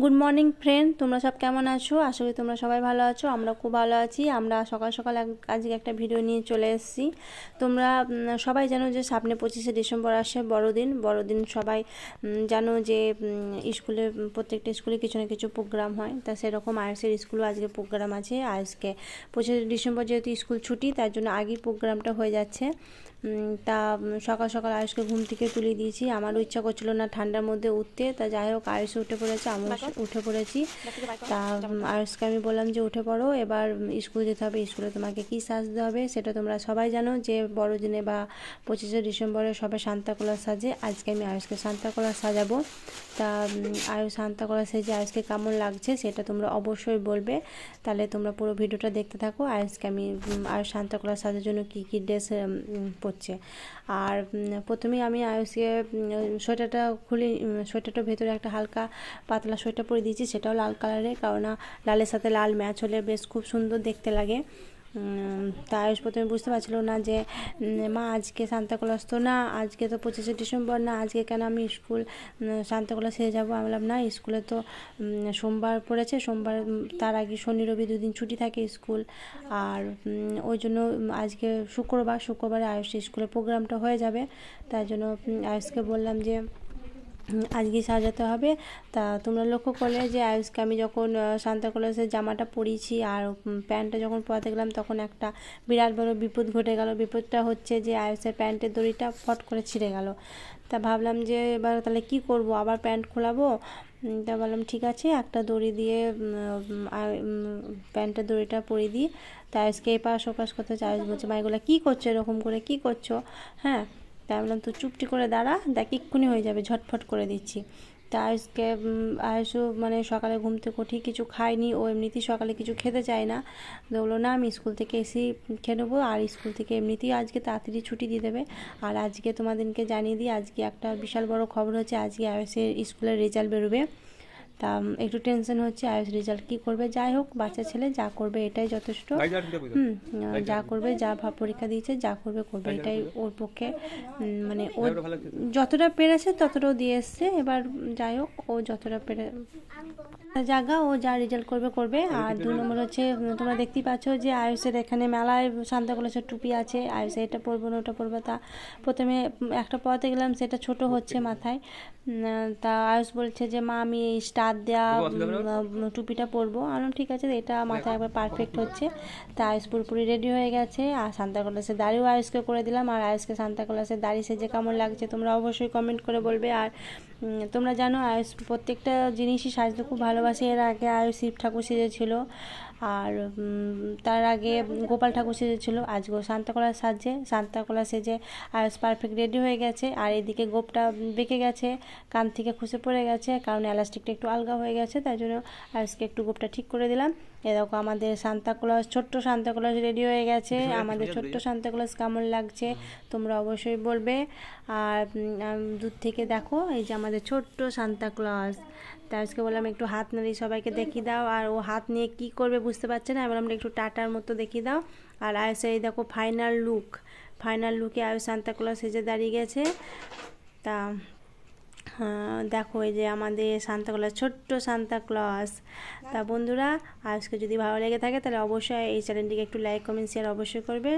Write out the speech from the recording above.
good morning friend তোমরা সব কেমন আছো আশা করি তোমরা সবাই ভালো আছো আমরা খুব ভালো আছি আমরা সকাল সকাল আজকে একটা ভিডিও নিয়ে চলে এসেছি তোমরা সবাই জানো যে সামনে পঁচিশে ডিসেম্বর আসে বড়দিন বড়দিন সবাই জানো যে স্কুলে প্রত্যেকটা স্কুলে কিছু না কিছু প্রোগ্রাম হয় তা সেরকম আইএসের স্কুলও আজকে প্রোগ্রাম আছে আজকে পঁচিশে ডিসেম্বর যেহেতু স্কুল ছুটি তার জন্য আগেই প্রোগ্রামটা হয়ে যাচ্ছে তা সকাল সকাল আয়ুষকে ঘুম থেকে তুলে দিয়েছি আমারও ইচ্ছা করছিল না ঠান্ডার মধ্যে উঠতে তা যাই হোক আয়ুষ উঠে পড়েছে আমার উঠে পড়েছি তা আজকে আমি বললাম যে উঠে পড়ো এবার স্কুল যেতে হবে স্কুলে তোমাকে কি সাজতে হবে সেটা তোমরা সবাই জানো যে বড়দিনে বা পঁচিশে ডিসেম্বরে সবাই সান্তাকোলার সাজে আজকে আমি আয়ুষকে সান্তাকোলার সাজাবো তা আয়ুষ হান্তা করা যে আয়ুষকে কেমন লাগছে সেটা তোমরা অবশ্যই বলবে তাহলে তোমরা পুরো ভিডিওটা দেখতে থাকো আয়ুষকে আমি আয়ুষ সান্তা করার সাজের জন্য কী কী ড্রেস পরছে আর প্রথমে আমি আয়ুষকে সোয়েটারটা খুলি সোয়েটারটার ভেতরে একটা হালকা পাতলা সোয়েটার পরে দিয়েছি সেটাও লাল কালারের কারণ লালের সাথে লাল ম্যাচ হলে বেশ খুব সুন্দর দেখতে লাগে তাই প্রথমে বুঝতে পারছিল না যে মা আজকে সান্তাক্লস তো না আজকে তো পঁচিশে ডিসেম্বর না আজকে কেন আমি স্কুল সান্তাক্লস হয়ে যাবো আমি বললাম না স্কুলে তো সোমবার পড়েছে সোমবার তার আগে শনি রবি দুদিন ছুটি থাকে স্কুল আর ওই জন্য আজকে শুক্রবার শুক্রবারে আয়ুষ স্কুলের প্রোগ্রামটা হয়ে যাবে তাই জন্য আয়ুষকে বললাম যে আজকে সাজাতে হবে তা তোমরা লক্ষ্য করলে যে আয়ুষকে আমি যখন সান্তাক্লসের জামাটা পরিয়েছি আর প্যান্টটা যখন পরাতে গেলাম তখন একটা বিরাট বড় বিপদ ঘটে গেল বিপদটা হচ্ছে যে আয়ুষের প্যান্টের দড়িটা ফট করে ছিঁড়ে গেল তা ভাবলাম যে এবার তাহলে কি করব আবার প্যান্ট খোলাবো তা বললাম ঠিক আছে একটা দড়ি দিয়ে প্যান্টের দড়িটা পরে দিই তা আয়ুষকে এপাশ ওপাশ করতে হচ্ছে আয়ুষ বলছে মা এগুলো কী করছো এরকম করে কি করছো হ্যাঁ তাই বললাম তো চুপটি করে দাঁড়া দেখ এক্ষুনি হয়ে যাবে ঝটফট করে দিচ্ছি তা আয়ুষকে আয়ুষও মানে সকালে ঘুম থেকে উঠি কিছু খায়নি ও এমনিতেই সকালে কিছু খেতে চায় না তো বললো না আমি স্কুল থেকে এসি খেয়ে নেবো আর স্কুল থেকে এমনিতেই আজকে তাড়াতাড়ি ছুটি দিয়ে দেবে আর আজকে তোমাদেরকে জানিয়ে দিই আজকে একটা বিশাল বড় খবর হচ্ছে আজকে আয়ুষের স্কুলের রেজাল্ট বেরোবে তা একটু টেনশন হচ্ছে আয়ুষ রেজাল্ট কি করবে যাই হোক বাচ্চা ছেলে যা করবে এটাই যথেষ্ট হুম যা করবে যা ভাব পরীক্ষা দিয়েছে যা করবে করবে এটাই ওর পক্ষে মানে ও যতটা পেরেছে ততটাও দিয়ে এসছে এবার যাই হোক ও যতটা পেরে জায়গা ও যা রেজাল্ট করবে করবে আর দু নম্বর হচ্ছে তোমরা দেখতেই পাচ্ছ যে আয়ুষের এখানে মেলায় শান্তা কলেজের টুপি আছে আয়ুষে এটা পরবো না ওটা পরবো তা প্রথমে একটা পড়াতে গেলাম সেটা ছোট হচ্ছে মাথায় তা আয়ুষ বলছে যে মা আমি এই স্টার হাত দেওয়া টুপিটা পরবো আমি ঠিক আছে এটা মাথায় একবার পারফেক্ট হচ্ছে তা আয়ুষ পুরোপুরি রেডি হয়ে গেছে আর সান্তাকলাসের দাড়িও আয়ুষকে করে দিলাম আর আয়ুষকে সান্তাকলাসের দাড়ি সেজে কেমন লাগছে তোমরা অবশ্যই কমেন্ট করে বলবে আর তোমরা জানো আয়ুষ প্রত্যেকটা জিনিসই সাজতে খুব ভালোবাসে এর আগে আয়ুষ শিব ঠাকুর সেজেছিল আর তার আগে গোপাল ঠাকুর সেজেছিল আজকেও সান্তাকলা সাজে সান্তাকলা সেজে আয়ুষ পারফেক্ট রেডি হয়ে গেছে আর এদিকে গোপটা বেঁকে গেছে কান থেকে খুশে পড়ে গেছে কারণ এলাস্টিকটা একটু আল হালকা হয়ে গেছে তাই জন্য আজকে একটু গোপটা ঠিক করে দিলাম এরকম আমাদের সান্তাক্লাস ছোট্ট সান্তাক্লাস রেডি হয়ে গেছে আমাদের ছোট্ট সান্তাক্লাস কেমন লাগছে তোমরা অবশ্যই বলবে আর দূর থেকে দেখো এই যে আমাদের ছোট্ট সান্তাক্লাস তাই আজকে বললাম একটু হাত নাড়ি সবাইকে দেখিয়ে দাও আর ও হাত নিয়ে কি করবে বুঝতে পারছে না বললাম একটু টাটার মতো দেখিয়ে দাও আর আয়সে এই দেখো ফাইনাল লুক ফাইনাল লুকে আয়ু সান্তাক্লাস এসে দাঁড়িয়ে গেছে তা হ্যাঁ, দেখো এই যে আমাদের সান্তাক্লজ ছোট্ট সান্তাক্লজ তা বন্ধুরা আজকে যদি ভালো লেগে থাকে তাহলে অবশ্যই এই চ্যানেলটিকে একটু লাইক কমেন্ট শেয়ার অবশ্যই করবে